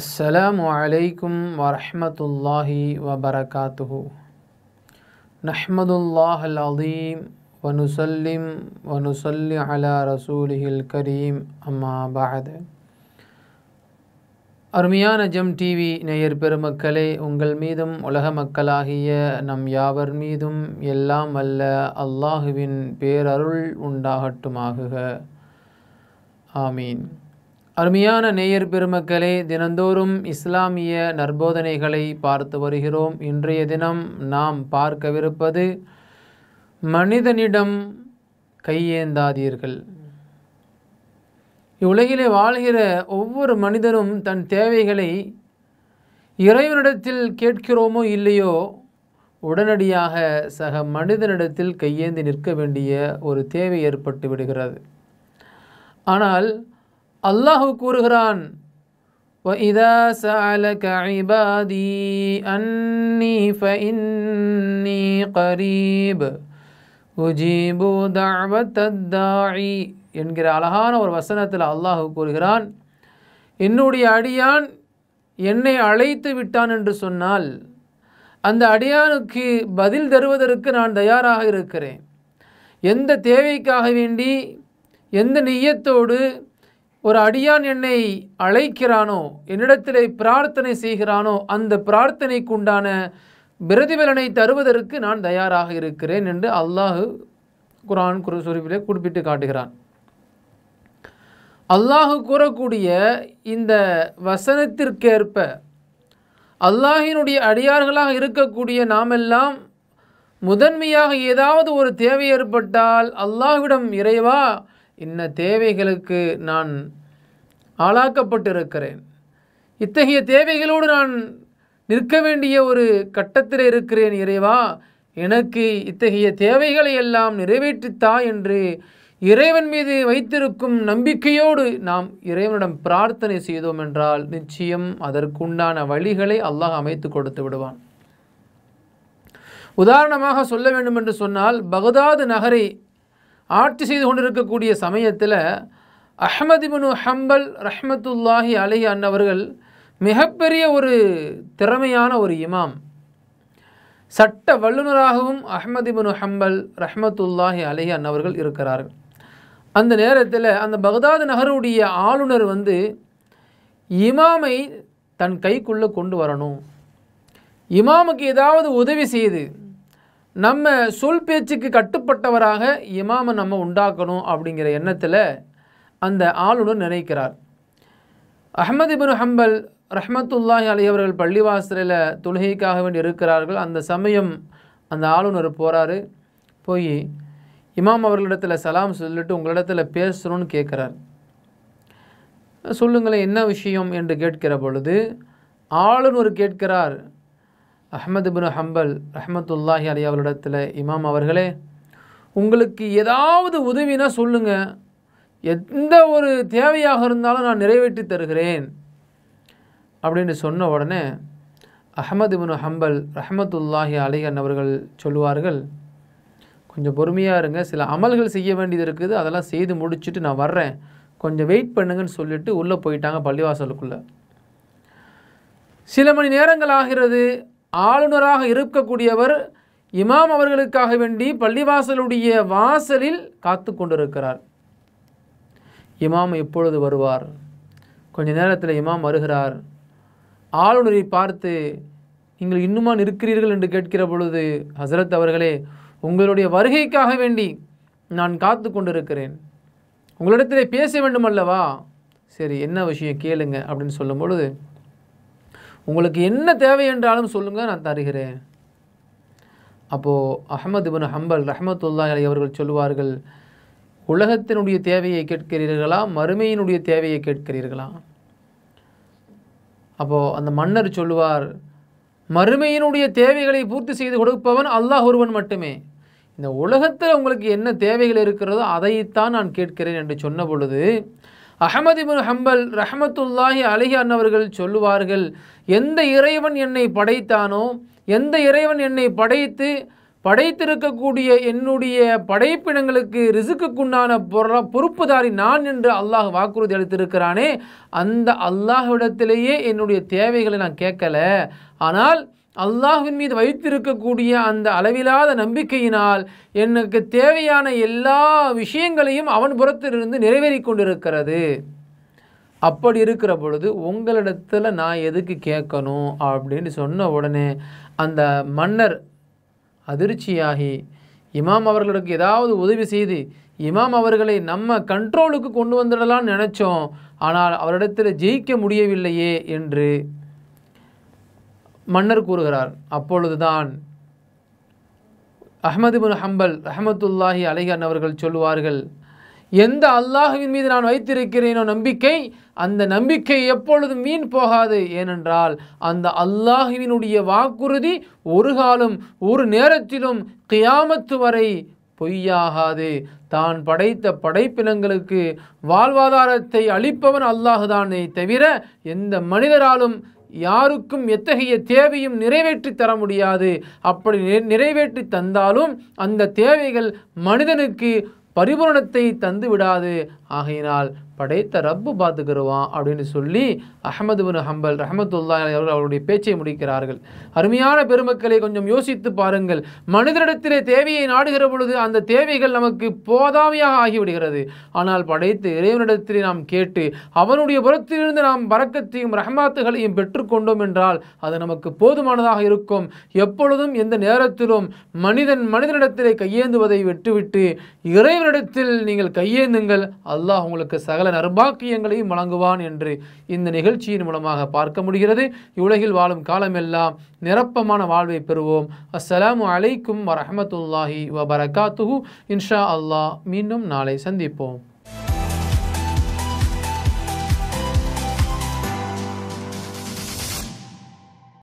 السلام عليكم ورحمة வபரகாத்துஹு நஹ்மதுல்லாஹ் نحمد الله العظيم ونسلم ونصلي على رسوله அம்மா أما بعد அருமையான ஜெம் டிவி நேயர் பெருமக்களே உங்கள் மீதும் உலக மக்களாகிய நம் யாவர் மீதும் எல்லாம் அல்ல அல்லாஹுவின் பேரருள் உண்டாகட்டுமாகுக ஆமீன் அருமையான நேயர் பெருமக்களே தினந்தோறும் இஸ்லாமிய நற்போதனைகளை பார்த்து வருகிறோம் இன்றைய தினம் நாம் பார்க்கவிருப்பது மனிதனிடம் கையேந்தாதீர்கள் இவ்வுலகிலே வாழ்கிற ஒவ்வொரு மனிதனும் தன் தேவைகளை இறைவனிடத்தில் கேட்கிறோமோ இல்லையோ உடனடியாக சக மனிதனிடத்தில் கையேந்தி நிற்க வேண்டிய ஒரு தேவை ஏற்பட்டு விடுகிறது ஆனால் அல்லாஹு கூறுகிறான் என்கிற அழகான ஒரு வசனத்தில் அல்லாஹு கூறுகிறான் என்னுடைய அடியான் என்னை அழைத்து விட்டான் என்று சொன்னால் அந்த அடியானுக்கு பதில் தருவதற்கு நான் தயாராக இருக்கிறேன் எந்த தேவைக்காக வேண்டி எந்த நெய்யத்தோடு ஒரு அடியான் என்னை அழைக்கிறானோ என்னிடத்திலே பிரார்த்தனை செய்கிறானோ அந்த பிரார்த்தனைக்குண்டான பிரதிபலனை தருவதற்கு நான் தயாராக இருக்கிறேன் என்று அல்லாஹு குரான் குரு சுரிப்பிலே குறிப்பிட்டு காட்டுகிறான் அல்லாஹு கூறக்கூடிய இந்த வசனத்திற்கேற்ப அல்லாஹினுடைய அடியார்களாக இருக்கக்கூடிய நாமெல்லாம் முதன்மையாக ஏதாவது ஒரு தேவை ஏற்பட்டால் அல்லாஹ்விடம் இறைவா இன்ன தேவைகளுக்கு நான் ஆளாக்கப்பட்டிருக்கிறேன் இத்தகைய தேவைகளோடு நான் நிற்க வேண்டிய ஒரு கட்டத்தில் இருக்கிறேன் இறைவா எனக்கு இத்தகைய தேவைகளை எல்லாம் நிறைவேற்றித்தா என்று இறைவன் மீது வைத்திருக்கும் நம்பிக்கையோடு நாம் இறைவனிடம் பிரார்த்தனை செய்தோம் என்றால் நிச்சயம் அதற்குண்டான வழிகளை அல்லாஹ் அமைத்து கொடுத்து விடுவான் உதாரணமாக சொல்ல வேண்டும் என்று சொன்னால் பகதாது நகரை ஆட்சி செய்து கொண்டிருக்கக்கூடிய சமயத்தில் பனு ஹம்பல் ரஹமத்துல்லாஹி அலி அன்னவர்கள் மிகப்பெரிய ஒரு திறமையான ஒரு இமாம் சட்ட வல்லுநராகவும் அஹமதிபனு ஹம்பல் ரஹமத்துல்லாஹி அலி அன்னவர்கள் இருக்கிறார்கள் அந்த நேரத்தில் அந்த பகதாது நகருடைய ஆளுநர் வந்து இமாமை தன் கைக்குள்ளே கொண்டு வரணும் இமாமுக்கு ஏதாவது உதவி செய்து நம்ம சொல் பேச்சுக்கு கட்டுப்பட்டவராக இமாமை நம்ம உண்டாக்கணும் அப்படிங்கிற எண்ணத்தில் அந்த ஆளுநர் நினைக்கிறார் அஹமது இபின் ஹம்பல் ரஹமத்துல்லாஹி அலையவர்கள் பள்ளிவாசலில் தொழுகைக்காக வேண்டி இருக்கிறார்கள் அந்த சமயம் அந்த ஆளுநர் போகிறாரு போய் இமாம் அவர்களிடத்தில் சலாம் சொல்லிட்டு உங்களிடத்தில் பேசணும்னு கேட்குறார் சொல்லுங்களேன் என்ன விஷயம் என்று கேட்கிற பொழுது ஆளுநர் கேட்கிறார் அஹமது பின் ஹம்பல் ரஹமத்துல்லாஹி அலி அவர்களிடத்தில் இமாம் அவர்களே உங்களுக்கு ஏதாவது உதவினா சொல்லுங்கள் எந்த ஒரு தேவையாக இருந்தாலும் நான் நிறைவேற்றி தருகிறேன் அப்படின்னு சொன்ன உடனே அஹமது பின் ஹம்பல் ரஹமத்துல்லாஹி அலிகன் அவர்கள் சொல்லுவார்கள் கொஞ்சம் பொறுமையாக இருங்க சில அமல்கள் செய்ய வேண்டியது இருக்குது அதெல்லாம் செய்து முடிச்சுட்டு நான் வர்றேன் கொஞ்சம் வெயிட் பண்ணுங்கன்னு சொல்லிவிட்டு உள்ளே போயிட்டாங்க பள்ளிவாசலுக்குள்ளே சில மணி நேரங்கள் ஆகிறது ஆளுநராக இருக்கக்கூடியவர் இமாம் அவர்களுக்காக வேண்டி பள்ளிவாசலுடைய வாசலில் காத்து கொண்டிருக்கிறார் இமாம் எப்பொழுது வருவார் கொஞ்ச நேரத்தில் இமாம் வருகிறார் ஆளுநரை பார்த்து நீங்கள் இன்னுமா நிற்கிறீர்கள் என்று கேட்கிற பொழுது ஹசரத் அவர்களே உங்களுடைய வருகைக்காக வேண்டி நான் காத்து கொண்டிருக்கிறேன் உங்களிடத்திலே பேச வேண்டும் அல்லவா சரி என்ன விஷயம் கேளுங்க அப்படின்னு சொல்லும் பொழுது உங்களுக்கு என்ன தேவை என்றாலும் சொல்லுங்கள் நான் தருகிறேன் அப்போது அஹமது பின் ஹம்பல் ரஹமத்துல்லா அலி அவர்கள் சொல்லுவார்கள் உலகத்தினுடைய தேவையை கேட்கிறீர்களா மறுமையினுடைய தேவையை கேட்கிறீர்களா அப்போது அந்த மன்னர் சொல்லுவார் மறுமையினுடைய தேவைகளை பூர்த்தி செய்து கொடுப்பவன் அல்லாஹ் ஒருவன் மட்டுமே இந்த உலகத்தில் உங்களுக்கு என்ன தேவைகள் இருக்கிறதோ அதைத்தான் நான் கேட்கிறேன் என்று சொன்ன பொழுது அகமதிபின் ஹம்பல் ரஹமத்துல்லாஹி அலிஹி அன்னவர்கள் சொல்லுவார்கள் எந்த இறைவன் என்னை படைத்தானோ எந்த இறைவன் என்னை படைத்து படைத்திருக்கக்கூடிய என்னுடைய படைப்பினங்களுக்கு ரிசுக்குண்டான பொற பொறுப்புதாரி நான் என்று அல்லாஹ் வாக்குறுதி அளித்திருக்கிறானே அந்த அல்லாஹ்விடத்திலேயே என்னுடைய தேவைகளை நான் கேட்கல ஆனால் அல்லாஹின் மீது வைத்திருக்கக்கூடிய அந்த அளவிலாத நம்பிக்கையினால் எனக்கு தேவையான எல்லா விஷயங்களையும் அவன் புறத்திலிருந்து நிறைவேறி கொண்டிருக்கிறது அப்படி இருக்கிற பொழுது உங்களிடத்தில் நான் எதுக்கு கேட்கணும் அப்படின்னு சொன்ன உடனே அந்த மன்னர் அதிர்ச்சியாகி இமாம் அவர்களுக்கு ஏதாவது உதவி செய்து இமாம் அவர்களை நம்ம கண்ட்ரோலுக்கு கொண்டு வந்துடலாம்னு நினச்சோம் ஆனால் அவரிடத்தில் ஜெயிக்க முடியவில்லையே என்று மன்னர் கூறுகிறார் அப்பொழுதுதான் அஹமதுபின் ஹம்பல் அஹமத்துல்லாஹி அலிகான் அவர்கள் சொல்லுவார்கள் எந்த அல்லாஹுவின் மீது நான் வைத்திருக்கிறேனோ நம்பிக்கை அந்த நம்பிக்கை எப்பொழுதும் மீன் போகாது ஏனென்றால் அந்த அல்லாஹுவினுடைய வாக்குறுதி ஒரு காலம் ஒரு நேரத்திலும் கியாமத்து வரை பொய்யாகாது தான் படைத்த படைப்பினங்களுக்கு வாழ்வாதாரத்தை அளிப்பவன் அல்லாஹுதானே தவிர எந்த மனிதராலும் யாருக்கும் எத்தகைய தேவையும் நிறைவேற்றி தர முடியாது அப்படி நிறைவேற்றி தந்தாலும் அந்த தேவைகள் மனிதனுக்கு பரிபூரணத்தை தந்து விடாது ஆகையினால் படைத்த ரப்பு பார்த்துக்கிடுவான் அப்படின்னு சொல்லி அஹமது பின் ஹம்பல் ரஹமத்துல்லா அவர்கள் அவருடைய பேச்சை முடிக்கிறார்கள் அருமையான பெருமக்களை கொஞ்சம் யோசித்து பாருங்கள் மனிதனிடத்திலே தேவையை நாடுகிற பொழுது அந்த தேவைகள் நமக்கு போதாமையாக ஆகிவிடுகிறது ஆனால் படைத்து இறைவனிடத்திலே நாம் கேட்டு அவனுடைய புறத்திலிருந்து நாம் பறக்கத்தையும் ரஹமாத்துகளையும் பெற்றுக்கொண்டோம் என்றால் அது நமக்கு போதுமானதாக இருக்கும் எப்பொழுதும் எந்த நேரத்திலும் மனிதன் மனிதனிடத்திலே கையேந்துவதை விட்டுவிட்டு இறைவனிடத்தில் நீங்கள் கையேந்துங்கள் அல்லாஹ் உங்களுக்கு சகல நர்பாக்கியங்களையும் வழங்குவான் என்று இந்த நிகழ்ச்சியின் மூலமாக பார்க்க முடிகிறது இவ்வுலகில் வாழும் காலமெல்லாம் நிரப்பமான வாழ்வை பெறுவோம் அஸ்லாம் அலைக்கும் வரமத்துல்லாஹி வபரகாத்துஹு இன்ஷா அல்லாஹ் மீண்டும் நாளை சந்திப்போம்